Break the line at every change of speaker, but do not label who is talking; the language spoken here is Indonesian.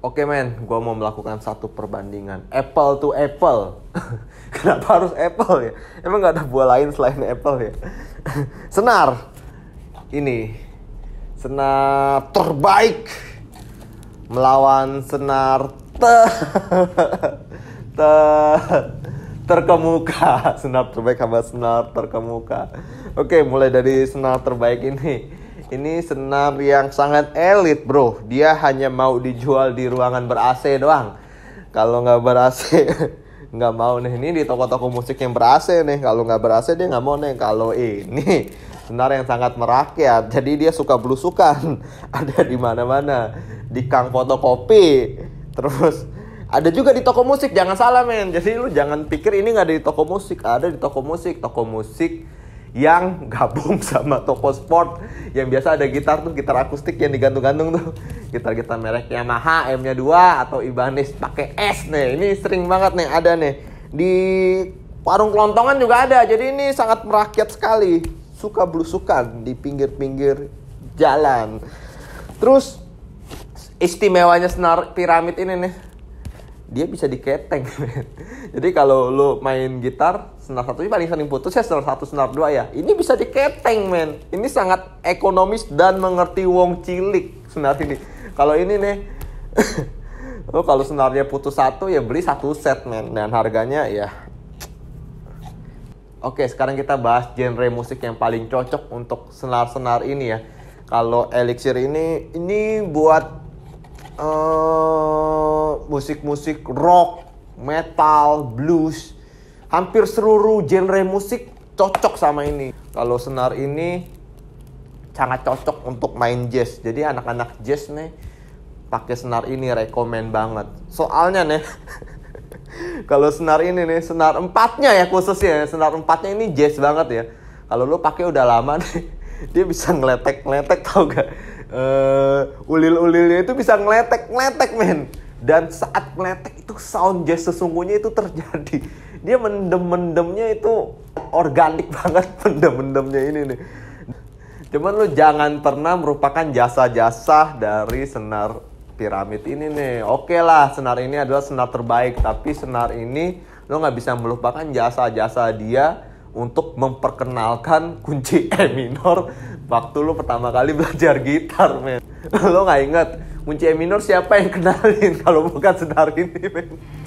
Oke men, gue mau melakukan satu perbandingan apple to apple. Kenapa harus apple ya? Emang gak ada buah lain selain apple ya? senar, ini senar terbaik melawan senar ter ter terkemuka senar terbaik sama senar terkemuka. Oke, mulai dari senar terbaik ini ini senam yang sangat elit bro. Dia hanya mau dijual di ruangan ber AC doang. Kalau nggak ber AC nggak mau nih. Ini di toko-toko musik yang ber AC nih. Kalau nggak ber AC dia nggak mau nih. Kalau ini senar yang sangat merakyat. Jadi dia suka belusukan. Ada di mana-mana. Di kang fotokopi. Terus ada juga di toko musik jangan salah men jadi lu jangan pikir ini nggak ada di toko musik ada di toko musik toko musik yang gabung sama toko sport yang biasa ada gitar tuh gitar akustik yang digantung-gantung tuh gitar-gitar merek Yamaha M-nya 2 atau Ibanez pakai S nih ini sering banget nih ada nih di warung kelontongan juga ada jadi ini sangat merakyat sekali suka belusukan di pinggir-pinggir jalan terus istimewanya senar piramid ini nih dia bisa diketeng jadi kalau lo main gitar senar satu ini paling sering putus ya senar satu senar dua ya ini bisa diketeng men ini sangat ekonomis dan mengerti wong cilik senar ini kalau ini nih lo kalau senarnya putus satu ya beli satu set men dan harganya ya Oke, sekarang kita bahas genre musik yang paling cocok untuk senar-senar ini ya. Kalau Elixir ini, ini buat eh, musik-musik rock, metal, blues, hampir seluruh genre musik cocok sama ini. Kalau senar ini sangat cocok untuk main jazz. Jadi anak-anak jazz nih pakai senar ini rekomend banget. Soalnya nih kalau senar ini nih senar empatnya ya khususnya ya, senar empatnya ini jazz banget ya. Kalau lo pakai udah lama nih dia bisa ngeletek-ngeletek tau gak? Uh, eh, ulil-ulilnya itu bisa ngeletek-ngeletek men dan saat meletek itu sound jazz sesungguhnya itu terjadi dia mendem-mendemnya itu organik banget mendem-mendemnya ini nih cuman lu jangan pernah merupakan jasa-jasa dari senar piramid ini nih oke okay lah senar ini adalah senar terbaik tapi senar ini lo nggak bisa melupakan jasa-jasa dia untuk memperkenalkan kunci E minor waktu lo pertama kali belajar gitar men lo nggak inget kunci E minor siapa yang kenalin kalau bukan senar ini